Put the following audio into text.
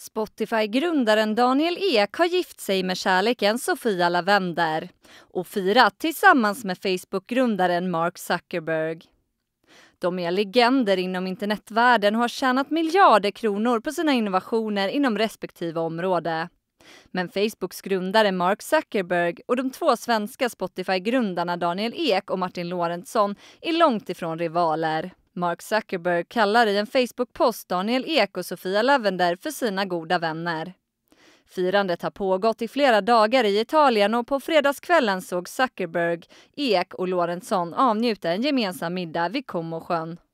Spotify-grundaren Daniel Ek har gift sig med kärleken Sofia Lavender och firat tillsammans med Facebook-grundaren Mark Zuckerberg. De är legender inom internetvärlden och har tjänat miljarder kronor på sina innovationer inom respektive område. Men Facebooks grundare Mark Zuckerberg och de två svenska Spotify-grundarna Daniel Ek och Martin Lorentzon är långt ifrån rivaler. Mark Zuckerberg kallar i en Facebook-post Daniel Ek och Sofia Lavender för sina goda vänner. Firandet har pågått i flera dagar i Italien och på fredagskvällen såg Zuckerberg, Ek och Lorentzon avnjuta en gemensam middag vid Comosjön.